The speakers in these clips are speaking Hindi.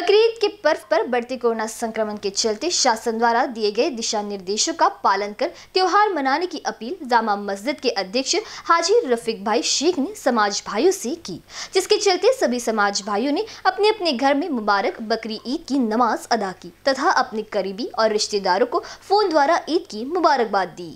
बकरीद के पर्व पर बढ़ते कोरोना संक्रमण के चलते शासन द्वारा दिए गए दिशा निर्देशों का पालन कर त्योहार मनाने की अपील जामा मस्जिद के अध्यक्ष हाजी रफीक भाई शेख ने समाज भाइयों से की जिसके चलते सभी समाज भाइयों ने अपने अपने घर में मुबारक बकरी ईद की नमाज अदा की तथा अपने करीबी और रिश्तेदारों को फोन द्वारा ईद की मुबारकबाद दी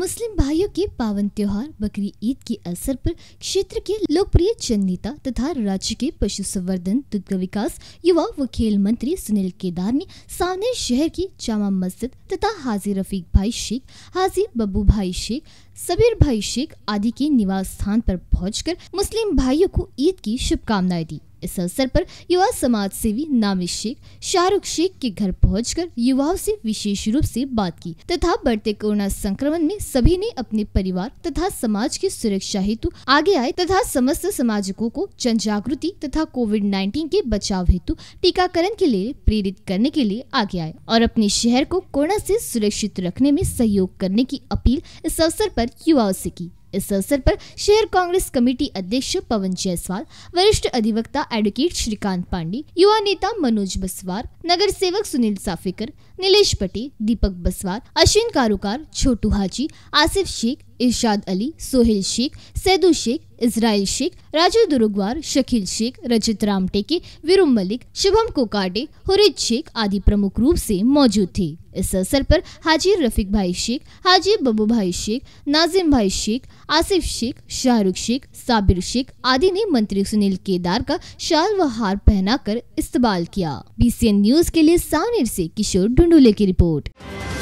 मुस्लिम भाइयों के पावन त्योहार बकरी ईद के अवसर पर क्षेत्र के लोकप्रिय जन नेता तथा राज्य के पशु संवर्धन दुग्ध विकास युवा व खेल मंत्री सुनील केदार ने सामने शहर की जामा मस्जिद तथा हाजी रफीक भाई शेख हाजी बब्बू भाई शेख सबीर भाई शेख आदि के निवास स्थान पर पहुंचकर मुस्लिम भाइयों को ईद की शुभकामनाएं दी इस अवसर पर युवा समाज सेवी नामी शेख शाहरुख शेख के घर पहुंचकर युवाओं से विशेष रूप से बात की तथा बढ़ते कोरोना संक्रमण में सभी ने अपने परिवार तथा समाज की सुरक्षा हेतु आगे आए तथा समस्त समाजकों को जन जागृति तथा कोविड नाइन्टीन के बचाव हेतु टीकाकरण के लिए प्रेरित करने के लिए आगे आए और अपने शहर को कोरोना से सुरक्षित रखने में सहयोग करने की अपील इस अवसर पर युवाओं से की इस अवसर पर शहर कांग्रेस कमेटी अध्यक्ष पवन जायसवाल वरिष्ठ अधिवक्ता एडवोकेट श्रीकांत पांडे युवा नेता मनोज बसवार नगर सेवक सुनील साफेकर नीलेश पटेल दीपक बसवार अश्विन कारोकार छोटू हाजी आसिफ शेख इरशाद अली सोहेल शेख सैदू शेख इसराइल शेख राजू दुरुगवार शकील शेख रजित राम टेके वीरुम मलिक शुभम कोकाटे हुरिद शेख आदि प्रमुख रूप से मौजूद थे इस अवसर पर हाजी रफीक भाई शेख हाजी बबू भाई शेख नाजिम भाई शेख आसिफ शेख शाहरुख शेख साबिर शेख आदि ने मंत्री सुनील केदार का शाल व हार कर इस्तेमाल किया बी न्यूज के लिए सावनेर ऐसी किशोर ढुंडुले की रिपोर्ट